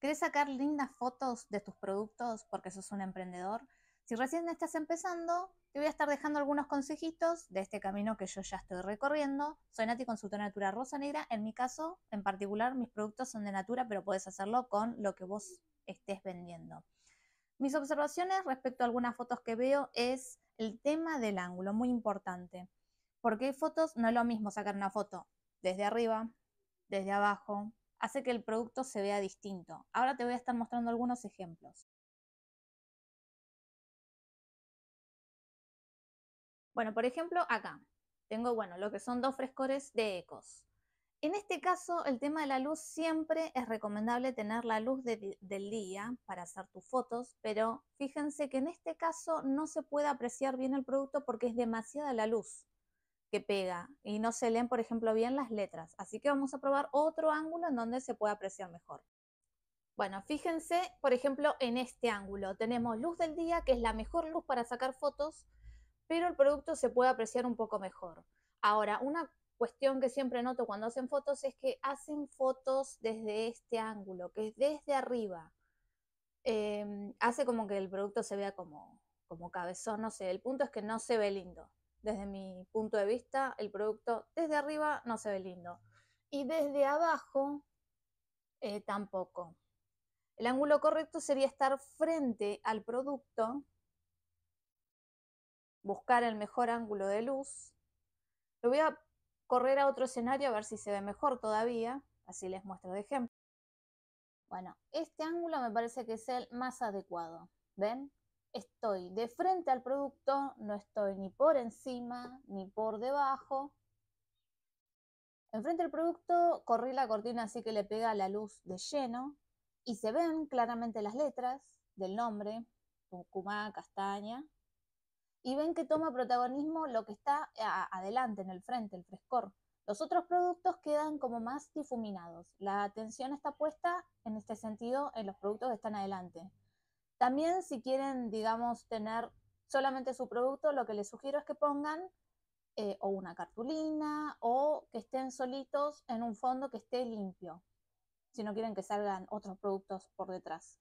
¿Querés sacar lindas fotos de tus productos porque sos un emprendedor? Si recién estás empezando, te voy a estar dejando algunos consejitos de este camino que yo ya estoy recorriendo. Soy Nati, consultora Natura Rosa Negra. En mi caso, en particular, mis productos son de Natura, pero puedes hacerlo con lo que vos estés vendiendo. Mis observaciones respecto a algunas fotos que veo es el tema del ángulo, muy importante. Porque hay fotos, no es lo mismo sacar una foto desde arriba, desde abajo, hace que el producto se vea distinto. Ahora te voy a estar mostrando algunos ejemplos. Bueno, por ejemplo, acá tengo, bueno, lo que son dos frescores de ecos. En este caso, el tema de la luz siempre es recomendable tener la luz del día para hacer tus fotos, pero fíjense que en este caso no se puede apreciar bien el producto porque es demasiada la luz que pega y no se leen, por ejemplo, bien las letras. Así que vamos a probar otro ángulo en donde se puede apreciar mejor. Bueno, fíjense, por ejemplo, en este ángulo. Tenemos luz del día, que es la mejor luz para sacar fotos, pero el producto se puede apreciar un poco mejor. Ahora, una cuestión que siempre noto cuando hacen fotos es que hacen fotos desde este ángulo, que es desde arriba. Em, hace como que el producto se vea como, como cabezón, no sé. El punto es que no se ve lindo desde mi punto de vista, el producto desde arriba no se ve lindo. Y desde abajo eh, tampoco. El ángulo correcto sería estar frente al producto, buscar el mejor ángulo de luz. Lo voy a correr a otro escenario a ver si se ve mejor todavía, así les muestro de ejemplo. Bueno, este ángulo me parece que es el más adecuado. ¿Ven? estoy de frente al producto, no estoy ni por encima ni por debajo. Enfrente al producto corrí la cortina así que le pega la luz de lleno y se ven claramente las letras del nombre, Cucumá Castaña, y ven que toma protagonismo lo que está eh, adelante, en el frente, el frescor. Los otros productos quedan como más difuminados. La atención está puesta en este sentido en los productos que están adelante. También si quieren, digamos, tener solamente su producto, lo que les sugiero es que pongan eh, o una cartulina o que estén solitos en un fondo que esté limpio, si no quieren que salgan otros productos por detrás.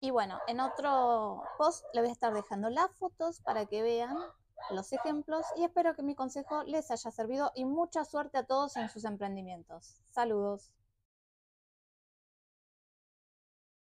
Y bueno, en otro post les voy a estar dejando las fotos para que vean los ejemplos y espero que mi consejo les haya servido y mucha suerte a todos en sus emprendimientos. Saludos.